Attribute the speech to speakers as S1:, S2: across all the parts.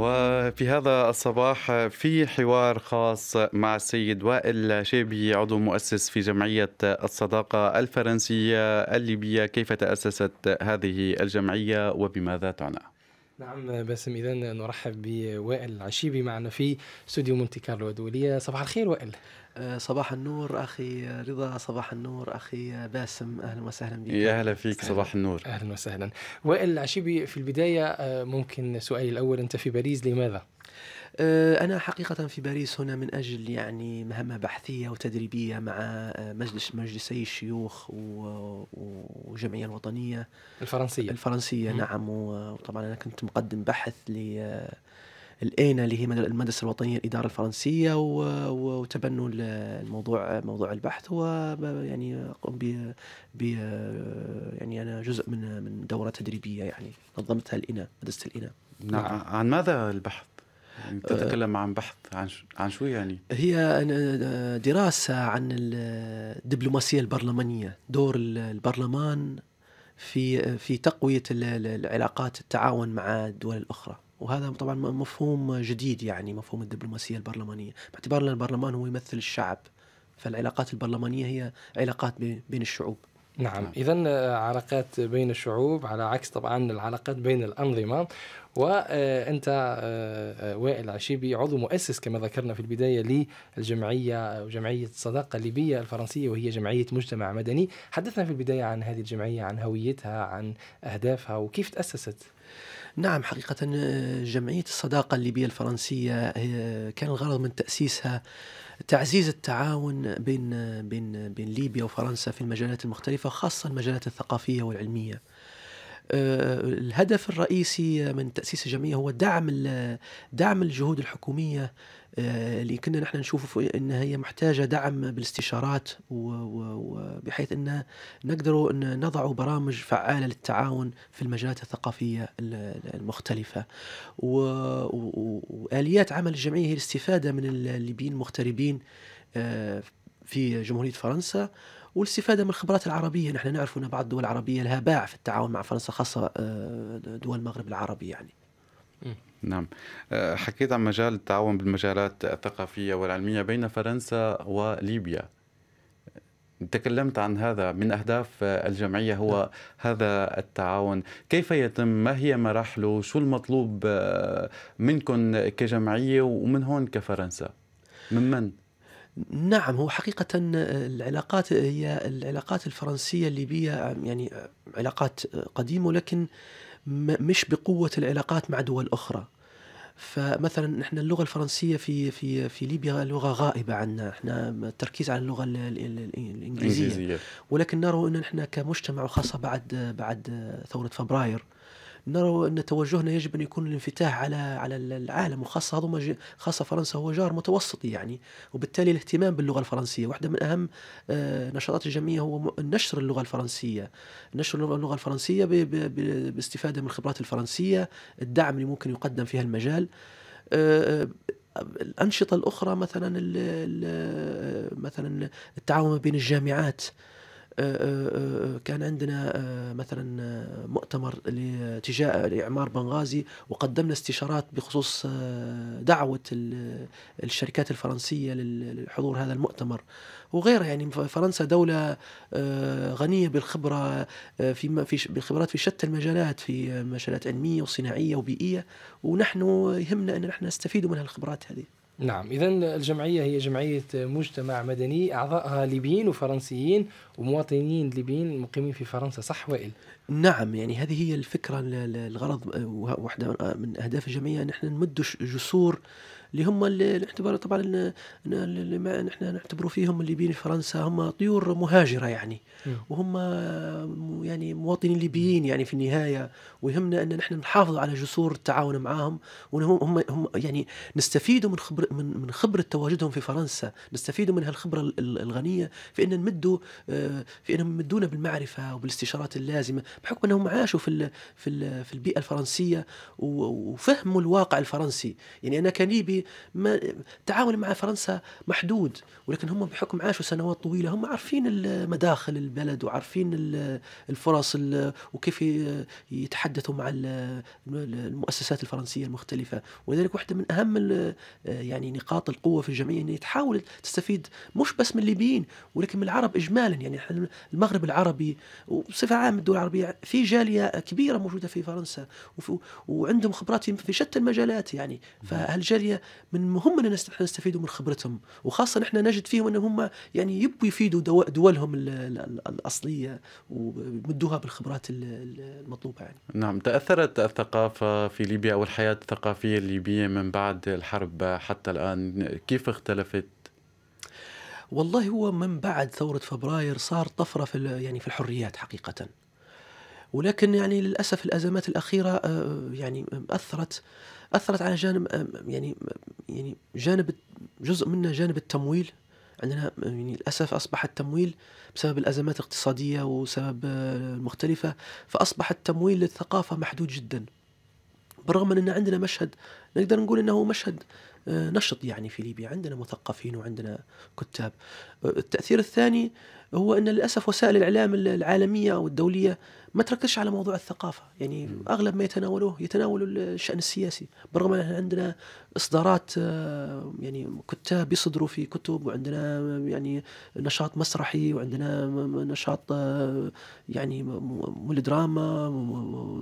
S1: وفي هذا الصباح في حوار خاص مع السيد وائل شيبي عضو مؤسس في جمعية الصداقة الفرنسية الليبية كيف تأسست هذه الجمعية وبماذا تعنى؟
S2: نعم باسم اذا نرحب بوائل العشيبي معنا في استوديو مونتي كارلو الدوليه صباح الخير وائل صباح النور اخي رضا صباح النور اخي باسم اهلا وسهلا بك
S1: يا هلا فيك صباح النور
S2: اهلا وسهلا وائل العشيبي في البدايه آه، ممكن سؤالي الاول انت في باريس لماذا آه، أنا حقيقة في باريس هنا من أجل
S3: يعني مهمة بحثية وتدريبية مع آه، مجلس مجلسي الشيوخ والجمعية الوطنية الفرنسية الفرنسية نعم وطبعا أنا كنت مقدم بحث ل الاينا اللي هي المدرسه الوطنيه للاداره الفرنسيه وتبنوا الموضوع موضوع البحث ويعني ب يعني انا جزء من من دوره تدريبيه يعني نظمتها الاينا مدرسه الاينا
S1: نعم. نعم. عن ماذا البحث؟ تتكلم أه عن بحث عن عن شو يعني؟
S3: هي دراسه عن الدبلوماسيه البرلمانيه، دور البرلمان في في تقويه العلاقات التعاون مع الدول الاخرى. وهذا طبعا مفهوم جديد يعني مفهوم الدبلوماسية البرلمانية باعتبار أن البرلمان هو يمثل الشعب فالعلاقات البرلمانية هي علاقات بين الشعوب
S2: نعم, نعم. إذا آه، علاقات بين الشعوب على عكس طبعا العلاقات بين الأنظمة وأنت آه، آه، وائل عشيبي عضو مؤسس كما ذكرنا في البداية للجمعية جمعية الصداقة الليبية الفرنسية وهي جمعية مجتمع مدني حدثنا في البداية عن هذه الجمعية عن هويتها عن أهدافها وكيف تأسست نعم حقيقة جمعية الصداقة الليبية الفرنسية كان الغرض من تأسيسها
S3: تعزيز التعاون بين بين بين ليبيا وفرنسا في المجالات المختلفة خاصة المجالات الثقافية والعلمية. آه، الهدف الرئيسي من تأسيس الجمعية هو دعم دعم الجهود الحكومية آه، اللي كنا نحن نشوفه ان هي محتاجه دعم بالاستشارات وبحيث ان نقدروا ان نضعوا برامج فعاله للتعاون في المجالات الثقافيه المختلفه واليات عمل الجمعيه هي الاستفاده من الليبيين المغتربين آه، في جمهوريه فرنسا والاستفاده من الخبرات العربيه نحن نعرف ان بعض الدول العربيه لها باع في التعاون مع فرنسا خاصه آه، دول المغرب العربي يعني
S1: نعم آه، حكيت عن مجال التعاون بالمجالات الثقافية والعلمية بين فرنسا وليبيا تكلمت عن هذا من أهداف آه، الجمعية هو نعم. هذا التعاون كيف يتم ما هي مراحله شو المطلوب آه، منكم كجمعية ومن هون كفرنسا من من؟
S3: نعم هو حقيقة العلاقات هي العلاقات الفرنسية الليبية يعني علاقات قديمة ولكن مش بقوه العلاقات مع دول اخرى فمثلا نحن اللغه الفرنسيه في في في ليبيا لغه غائبه عنا احنا التركيز على اللغه الانجليزيه ولكن نرى ان احنا كمجتمع وخاصه بعد بعد ثوره فبراير نرى أن توجهنا يجب أن يكون الانفتاح على على العالم وخاصة هذوما خاصة فرنسا هو جار متوسطي يعني وبالتالي الاهتمام باللغة الفرنسية واحدة من أهم آه، نشاطات الجمعية هو نشر اللغة الفرنسية نشر اللغة الفرنسية باستفادة من الخبرات الفرنسية الدعم اللي ممكن يقدم فيها المجال آه، آه، الأنشطة الأخرى مثلا مثلا التعاون بين الجامعات آه، آه، آه، كان عندنا مثلا مؤتمر لتجاه لإعمار بنغازي وقدمنا استشارات بخصوص دعوة الشركات الفرنسية للحضور هذا المؤتمر وغيرها يعني فرنسا دولة غنية بالخبرة في بالخبرات في شتى المجالات في مجالات علمية وصناعية وبيئية ونحن يهمنا أن نحن نستفيد من هالخبرات هذه
S2: نعم إذا الجمعية هي جمعية مجتمع مدني أعضائها ليبيين وفرنسيين ومواطنين ليبيين مقيمين في فرنسا صح وائل؟ نعم يعني هذه هي الفكرة الغرض واحدة
S3: من أهداف الجمعية أن نمد جسور اللي هم اللي نعتبر طبعا اللي ما نحن نعتبروا فيهم الليبيين في فرنسا هم طيور مهاجره يعني وهم يعني مواطنين ليبيين يعني في النهايه ويهمنا ان نحن نحافظ على جسور التعاون معاهم وهم هم يعني نستفيدوا من خبر من من خبره تواجدهم في فرنسا نستفيدوا من هالخبره الغنيه في ان نمدوا آه، في أنهم يمدونا بالمعرفه وبالاستشارات اللازمه بحكم انهم عاشوا في في في البيئه الفرنسيه وفهموا الواقع الفرنسي يعني انا ليبي ما تعامل مع فرنسا محدود ولكن هم بحكم عاشوا سنوات طويله هم عارفين مداخل البلد وعارفين الفرص وكيف يتحدثوا مع المؤسسات الفرنسيه المختلفه ولذلك واحده من اهم يعني نقاط القوه في الجمعيه ان تحاول تستفيد مش بس من الليبيين ولكن من العرب اجمالا يعني المغرب العربي وبصفه عامه الدول العربيه في جاليه كبيره موجوده في فرنسا وعندهم خبرات في شتى المجالات يعني فهالجاليه من مهم اننا نستفيدوا من خبرتهم وخاصه نحن نجد فيهم انهم هم يعني يبوا يفيدوا دولهم الاصليه ويمدوها بالخبرات المطلوبه يعني.
S1: نعم تاثرت الثقافه في ليبيا او الحياه الثقافيه الليبيه من بعد الحرب حتى الان كيف اختلفت
S3: والله هو من بعد ثورة فبراير صار طفرة في يعني في الحريات حقيقة ولكن يعني للأسف الأزمات الأخيرة آه، يعني أثرت اثرت على جانب يعني يعني جانب جزء منه جانب التمويل عندنا يعني للاسف اصبح التمويل بسبب الازمات الاقتصاديه وسبب آه، مختلفه فاصبح التمويل للثقافه محدود جدا بالرغم من ان عندنا مشهد نقدر نقول انه مشهد آه، نشط يعني في ليبيا عندنا مثقفين وعندنا كتاب آه، التأثير الثاني هو أن للأسف وسائل الإعلام العالمية أو الدولية ما تركزش على موضوع الثقافة يعني أغلب ما يتناولوه يتناولوا الشأن السياسي بالرغم أن عندنا إصدارات آه، يعني كتاب يصدروا في كتب وعندنا يعني نشاط مسرحي وعندنا نشاط يعني دراما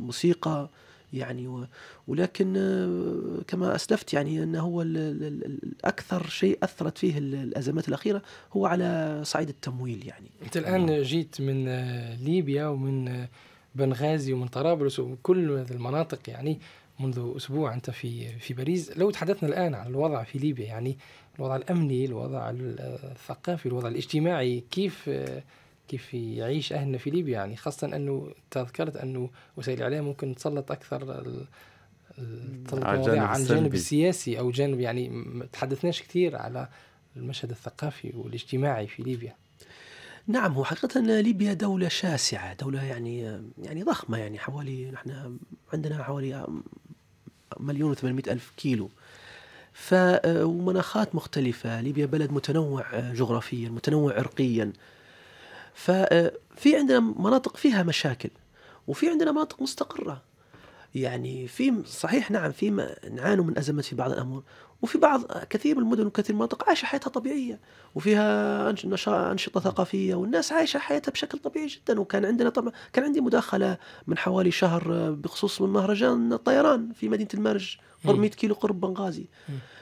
S3: موسيقى يعني ولكن آه، كما اسلفت يعني انه هو الاكثر شيء اثرت فيه الازمات الاخيره هو على صعيد التمويل يعني
S2: انت الان يعني جيت من آه، ليبيا ومن آه، بنغازي ومن طرابلس وكل هذه المناطق يعني منذ اسبوع انت في في باريس لو تحدثنا الان عن الوضع في ليبيا يعني الوضع الامني الوضع الثقافي الوضع الاجتماعي كيف كيف يعيش اهلنا في ليبيا يعني خاصه انه تذكرت انه وسائل الاعلام ممكن تسلط اكثر تسلط عن الجانب السياسي او جانب يعني ما تحدثناش كثير على المشهد الثقافي والاجتماعي في ليبيا نعم هو حقيقة ليبيا دولة
S3: شاسعة دولة يعني يعني ضخمة يعني حوالي نحن عندنا حوالي مليون و ألف كيلو ف آه، ومناخات مختلفة ليبيا بلد متنوع جغرافيا متنوع عرقيا ففي عندنا مناطق فيها مشاكل وفي عندنا مناطق مستقره يعني في صحيح نعم في نعانوا من ازمات في بعض الامور وفي بعض كثير من المدن وكثير من المناطق عايشه حياتها طبيعيه وفيها انشطه ثقافيه والناس عايشه حياتها بشكل طبيعي جدا وكان عندنا طبعا كان عندي مداخله من حوالي شهر بخصوص من مهرجان الطيران في مدينه المرج قرب 100 كيلو قرب بنغازي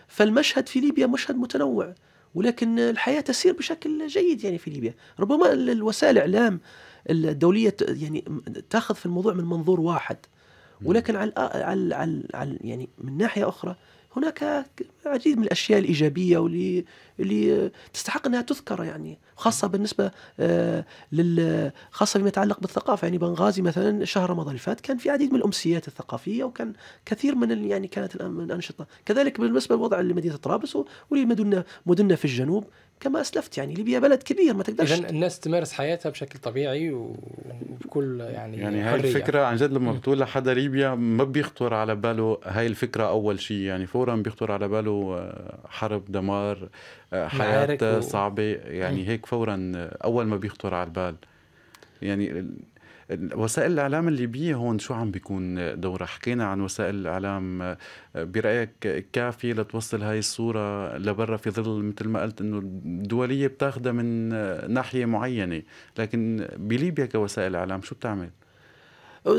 S3: فالمشهد في ليبيا مشهد متنوع ولكن الحياة تسير بشكل جيد يعني في ليبيا ربما الوسائل الإعلام الدولية يعني تاخذ في الموضوع من منظور واحد ولكن على على على يعني من ناحية أخرى هناك العديد من الاشياء الايجابيه واللي اللي تستحق انها تذكر يعني خاصه بالنسبه آه، لل خاصه فيما يتعلق بالثقافه يعني بنغازي مثلا شهر رمضان اللي فات كان في عديد من الامسيات الثقافيه وكان كثير من يعني كانت الانشطه كذلك بالنسبه للوضع لمدينه طرابلس ولمدننا مدننا في
S2: الجنوب كما اسلفت يعني ليبيا بلد كبير ما تقدرش اذا الناس تمارس حياتها بشكل طبيعي وبكل يعني يعني هاي الفكره عن جد لما
S1: بتقول لحدا ليبيا ما بيخطر على باله هاي الفكره اول شيء يعني فورا بيخطر على باله آه، حرب دمار آه، حياه صعبه يعني هيك فورا آه، اول ما بيخطر على البال يعني وسائل الاعلام الليبيه هون شو عم بيكون دورها حكينا عن وسائل الاعلام آه، برايك كافيه لتوصل هاي الصوره لبرا في ظل مثل ما قلت انه الدوليه بتاخذها من آه، ناحيه معينه لكن بليبيا كوسائل اعلام شو بتعمل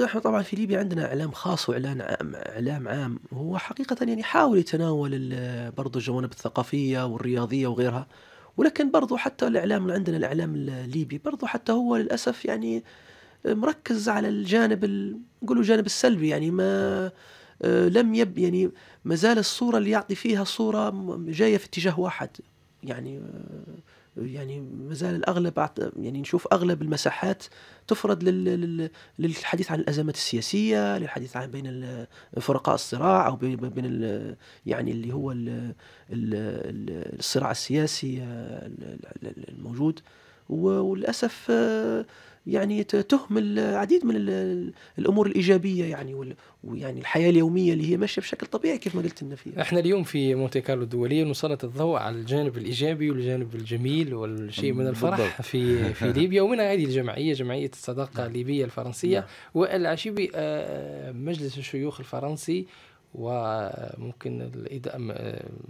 S3: نحن طبعا في ليبيا عندنا اعلام خاص واعلان عام اعلام عام هو حقيقه يعني حاول يتناول آه، برضه الجوانب الثقافيه والرياضيه وغيرها ولكن برضه حتى الاعلام عندنا الاعلام الليبي برضه حتى هو للاسف يعني مركز على الجانب نقولوا الجانب السلبي يعني ما آه، لم يب يعني ما زال الصوره اللي يعطي فيها صوره جايه في اتجاه واحد يعني آه، يعني ما زال الاغلب يعني نشوف اغلب المساحات تفرض للحديث عن الازمات السياسيه، للحديث عن بين فرقاء الصراع او بين يعني اللي هو الصراع السياسي آه، الموجود وللاسف يعني تهمل العديد من الامور الايجابيه يعني ويعني الحياه اليوميه اللي هي ماشيه بشكل طبيعي كيف ما قلت لنا فيها.
S2: احنا اليوم في مونتي كارلو الدوليه نسلط الضوء على الجانب الايجابي والجانب الجميل والشيء من الفرح بالضبط. في في ليبيا ومنها هذه الجمعيه جمعيه الصداقه نعم. الليبيه الفرنسيه نعم. والعشيبي آه، مجلس الشيوخ الفرنسي وممكن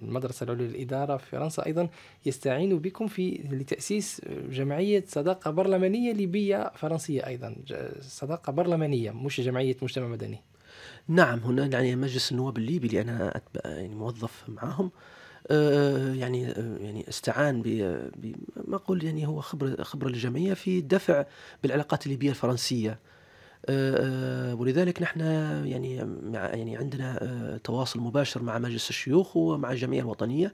S2: المدرسة العليا للإدارة في فرنسا أيضا يستعين بكم في لتأسيس جمعية صداقة برلمانية ليبية فرنسية أيضا صداقة برلمانية مش جمعية مجتمع مدني نعم هنا يعني مجلس
S3: النواب الليبي اللي أنا يعني موظف معهم آه، يعني آه، يعني استعان بما اقول يعني هو خبره خبره الجمعيه في دفع بالعلاقات الليبيه الفرنسيه آه، آه، ولذلك نحن يعني يعني عندنا آه، تواصل مباشر مع مجلس الشيوخ ومع الجمعيه الوطنيه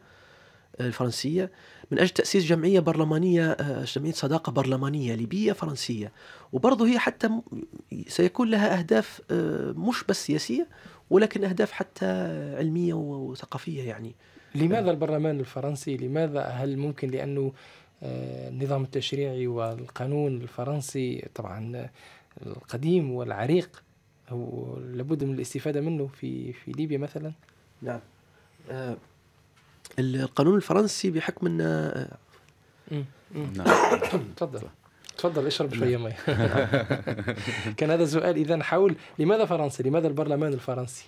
S3: الفرنسية من أجل تأسيس جمعية برلمانية جمعية صداقة برلمانية ليبية فرنسية وبرضه هي حتى سيكون لها أهداف مش بس سياسية ولكن أهداف
S2: حتى علمية وثقافية يعني لماذا البرلمان الفرنسي لماذا هل ممكن لأنه النظام التشريعي والقانون الفرنسي طبعا القديم والعريق ولابد من الاستفادة منه في في ليبيا مثلا نعم آه
S3: القانون الفرنسي بحكم ان
S2: نعم. تفضل تفضل اشرب شويه مي كان هذا سؤال اذا حول لماذا فرنسا؟ لماذا البرلمان الفرنسي؟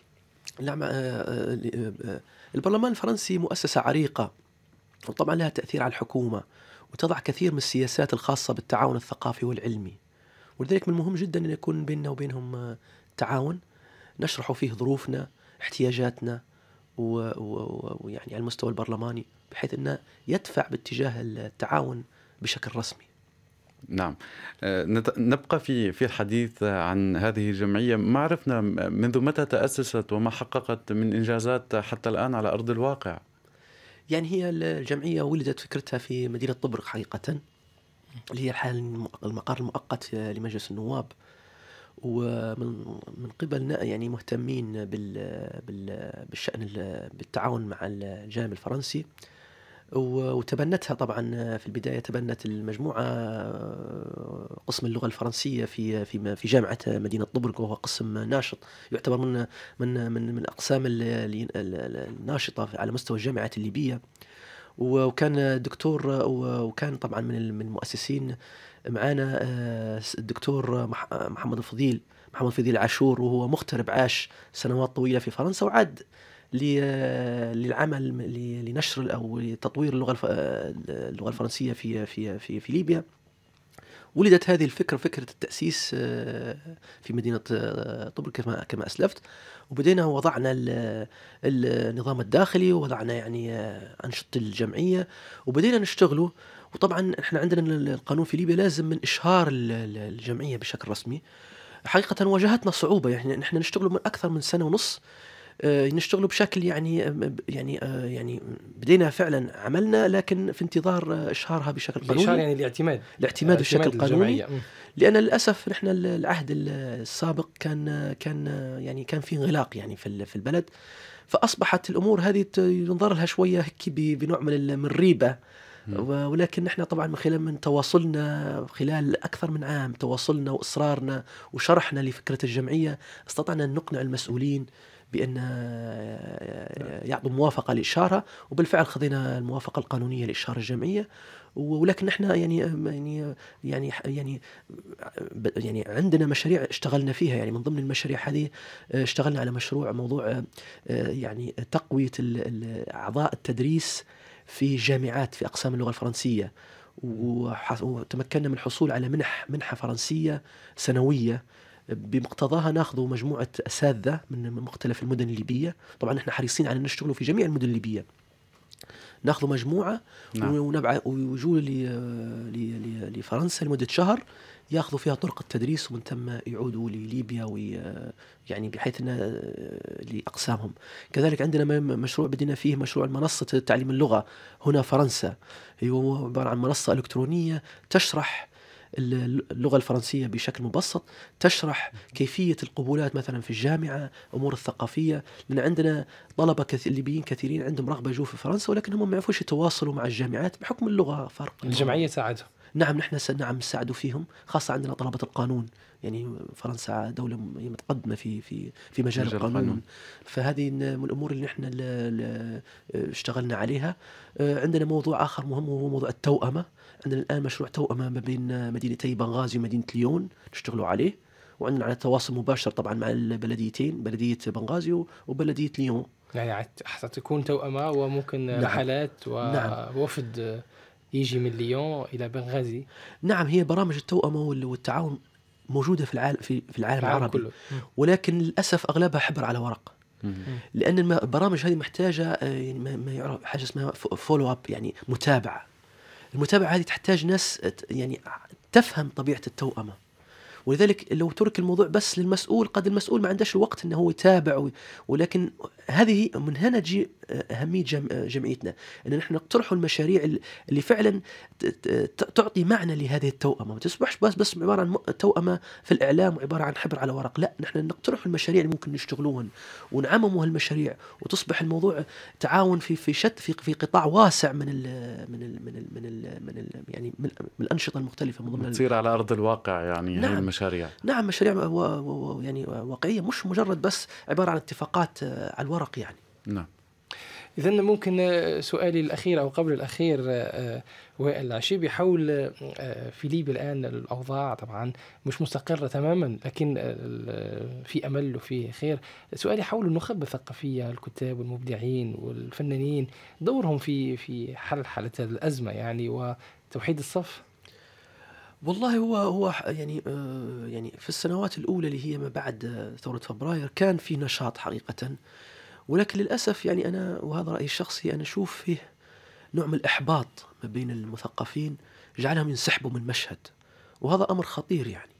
S2: نعم آه، آه، البرلمان الفرنسي مؤسسه عريقه وطبعا لها
S3: تاثير على الحكومه وتضع كثير من السياسات الخاصه بالتعاون الثقافي والعلمي ولذلك من المهم جدا أن يكون بيننا وبينهم آه، تعاون نشرح فيه ظروفنا احتياجاتنا ويعني على المستوى البرلماني بحيث أنه يدفع باتجاه التعاون بشكل رسمي
S1: نعم آه، نبقى في في الحديث عن هذه الجمعيه ما عرفنا منذ متى تاسست وما حققت من انجازات حتى الان على ارض الواقع
S3: يعني هي الجمعيه ولدت فكرتها في مدينه طبرق حقيقه اللي هي الحال المقر المؤقت لمجلس النواب ومن من قبل يعني مهتمين بال بال بالشان بالتعاون مع الجانب الفرنسي وتبنتها طبعا في البدايه تبنت المجموعه قسم اللغه الفرنسيه في في في جامعه مدينه طبرق وهو قسم ناشط يعتبر من من من, من الاقسام الناشطه على مستوى الجامعات الليبيه وكان دكتور وكان طبعا من المؤسسين معانا آه، الدكتور محمد الفضيل محمد الفضيل عاشور وهو مغترب عاش سنوات طويله في فرنسا وعاد للعمل لنشر او لتطوير اللغه آه، اللغه الفرنسيه في في في, في ليبيا ولدت هذه الفكرة فكرة التأسيس آه، في مدينة آه، طبرق كما كما أسلفت وبدينا وضعنا النظام الداخلي ووضعنا يعني آه، أنشطة الجمعية وبدينا نشتغل وطبعا احنا عندنا القانون في ليبيا لازم من إشهار الجمعية بشكل رسمي حقيقة واجهتنا صعوبة يعني احنا نشتغل من أكثر من سنة ونص آه، نشتغلوا بشكل يعني آه، يعني آه، يعني بدينا فعلا عملنا لكن في انتظار اشهارها بشكل قانوني اشهار يعني
S2: الاعتماد الاعتماد بشكل قانوني
S3: لان للاسف نحن العهد السابق كان كان يعني كان في انغلاق يعني في في البلد فاصبحت الامور هذه ينظر لها شويه هيك بنوع من من الريبه ولكن نحن طبعا من خلال من تواصلنا خلال اكثر من عام تواصلنا واصرارنا وشرحنا لفكره الجمعيه استطعنا ان نقنع المسؤولين بان آه، يعطوا موافقه للاشاره وبالفعل خذينا الموافقه القانونيه للاشاره الجمعيه ولكن احنا يعني يعني يعني يعني يعني عندنا مشاريع اشتغلنا فيها يعني من ضمن المشاريع هذه آه، اشتغلنا على مشروع موضوع آه، يعني تقويه اعضاء التدريس في جامعات في اقسام اللغه الفرنسيه وتمكنا من الحصول على منح منحه فرنسيه سنويه بمقتضاها ناخذ مجموعه اساتذه من مختلف المدن الليبيه طبعا احنا حريصين على ان نشتغلوا في جميع المدن الليبيه ناخذ مجموعه نعم. ونبعث ويجوا لفرنسا لمده شهر ياخذوا فيها طرق التدريس ومن ثم يعودوا لليبيا وي يعني بحيث ان لاقسامهم كذلك عندنا مشروع بدينا فيه مشروع منصه تعليم اللغه هنا فرنسا أيوة، هو عباره عن منصه الكترونيه تشرح اللغه الفرنسيه بشكل مبسط تشرح كيفيه القبولات مثلا في الجامعه امور الثقافيه لان عندنا طلبه كثير ليبيين كثيرين عندهم رغبه يجوا في فرنسا ولكنهم ما يعرفوش يتواصلوا مع الجامعات بحكم اللغه فرق الجمعيه ساعدهم نعم نحن نعم ساعدوا فيهم خاصه عندنا طلبه القانون يعني فرنسا دوله متقدمه في في في مجال, مجال القانون. فنون. فهذه من الامور اللي نحن اشتغلنا عليها آه، عندنا موضوع اخر مهم وهو موضوع التوأمه عندنا الان مشروع توأمه ما بين مدينتي بنغازي ومدينه ليون نشتغلوا عليه وعندنا على تواصل مباشر طبعا مع البلديتين بلديه بنغازي وبلديه
S2: ليون يعني حتى تكون توأمه وممكن نعم. رحلات ووفد نعم. يجي من ليون الى بنغازي نعم هي برامج التوأمه والتعاون
S3: موجوده في العالم في, في العالم العربي كله. ولكن للاسف اغلبها حبر على ورق لان البرامج هذه محتاجه آه، يعني ما يعرف حاجه اسمها فولو اب يعني متابعه المتابعه هذه تحتاج ناس يعني تفهم طبيعه التوأمه ولذلك لو ترك الموضوع بس للمسؤول قد المسؤول ما عندهش الوقت انه هو يتابع ولكن هذه من هنا تجي اهميه جم... جمعيتنا ان نحن نقترح المشاريع اللي فعلا تعطي معنى لهذه التوأمه ما تصبحش بس بس عباره عن توأمه في الاعلام وعباره عن حبر على ورق لا نحن نقترح المشاريع اللي ممكن نشتغلوهن ونعمموا هالمشاريع وتصبح الموضوع تعاون في في شت في, في قطاع واسع من ال من ال من ال من ال من ال يعني من, من الانشطه المختلفه من ضمن تصير
S1: على ارض الواقع يعني نعم هي المشاريع
S2: نعم مشاريع و... و... يعني واقعيه مش مجرد بس عباره عن اتفاقات آه، على الورق يعني نعم إذا ممكن آه، سؤالي الأخير أو قبل الأخير آه، آه، وائل العشيبي حول في ليبيا الآن الأوضاع طبعا مش مستقرة تماما لكن في أمل وفي خير سؤالي حول النخبة الثقافية الكتاب والمبدعين والفنانين دورهم في في حل حالة الأزمة يعني وتوحيد الصف والله هو هو يعني
S3: يعني في السنوات الاولى اللي هي ما بعد ثوره فبراير كان في نشاط حقيقه ولكن للأسف يعني أنا وهذا رأيي الشخصي أنا أشوف فيه نوع من الإحباط ما بين المثقفين جعلهم ينسحبوا من المشهد وهذا أمر خطير يعني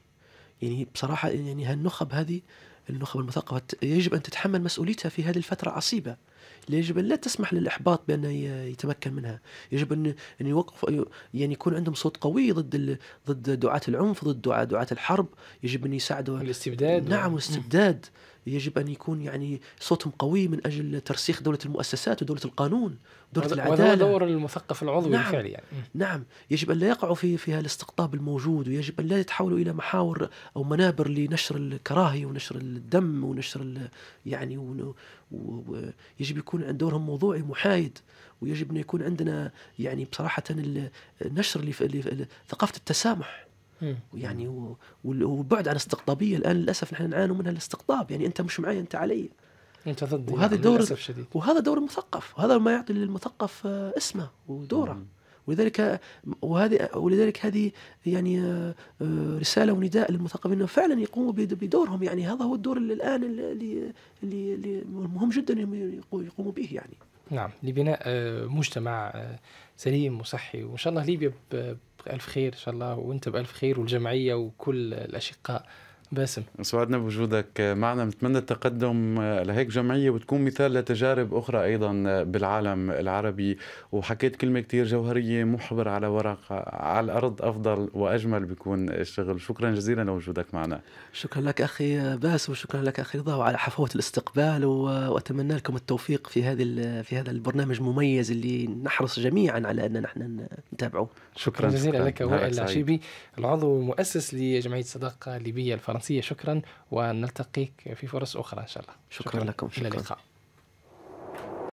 S3: يعني بصراحة يعني هالنخب هذه النخب المثقفة يجب أن تتحمل مسؤوليتها في هذه الفترة عصيبة يجب أن لا تسمح للإحباط بأن يتمكن منها يجب أن أن يوقف يعني يكون عندهم صوت قوي ضد ضد دعاة العنف ضد دعاة دعاة الحرب يجب أن يساعدوا الاستبداد نعم الاستبداد و... يجب ان يكون يعني صوتهم قوي من اجل ترسيخ دوله المؤسسات ودوله القانون ودوله العداله دور
S2: المثقف العضوي نعم يعني
S3: نعم يجب ان لا يقعوا في في هالاستقطاب الموجود ويجب ان لا يتحولوا الى محاور او منابر لنشر الكراهيه ونشر الدم ونشر يعني ويجب يكون عند دورهم موضوعي محايد ويجب ان يكون عندنا يعني بصراحه النشر اللي ثقافه التسامح ويعني والبعد عن الاستقطابيه الان للاسف نحن نعاني منها الاستقطاب يعني انت مش معي انت علي انت ضدي وهذا يعني دور شديد وهذا دور المثقف وهذا ما يعطي للمثقف آه، اسمه ودوره مم. ولذلك آه، وهذه ولذلك هذه يعني آه، رساله ونداء للمثقفين انه فعلا يقوموا بدورهم يعني هذا هو الدور اللي الان اللي اللي مهم جدا يقوموا به يعني.
S2: نعم لبناء آه، مجتمع آه، سليم وصحي وان شاء الله ليبيا بالف خير ان شاء الله وانت بالف خير والجمعيه وكل الاشقاء باسم
S1: سعدنا بوجودك معنا بنتمنى التقدم آه، لهيك جمعيه وتكون مثال لتجارب اخرى ايضا آه، بالعالم العربي وحكيت كلمه كثير جوهريه محبر على ورق على الارض افضل واجمل بيكون الشغل شكرا جزيلا لوجودك معنا
S3: شكرا لك اخي باس وشكرا لك اخي رضا وعلى حفاوه الاستقبال واتمنى لكم التوفيق في هذه في هذا البرنامج المميز اللي نحرص جميعا على ان نحن نتابعه شكرا, شكرا جزيلا لك وائل العشيبي
S2: العضو المؤسس لجمعيه صداقه ليبيه الفرنسيه الفرنسية شكرا ونلتقيك في فرص أخرى إن شاء الله
S1: شكرا, شكرا لكم شكرا. إلى اللقاء